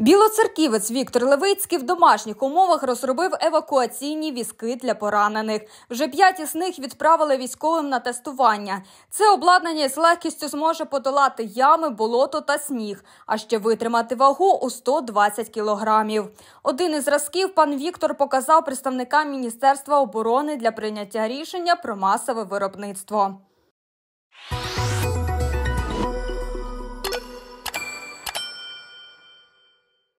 Білоцерківець Віктор Левицький в домашніх умовах розробив евакуаційні візки для поранених. Вже п'ять із них відправили військовим на тестування. Це обладнання з легкістю зможе подолати ями, болото та сніг, а ще витримати вагу у 120 кілограмів. Один із зразків пан Віктор показав представникам Міністерства оборони для прийняття рішення про масове виробництво.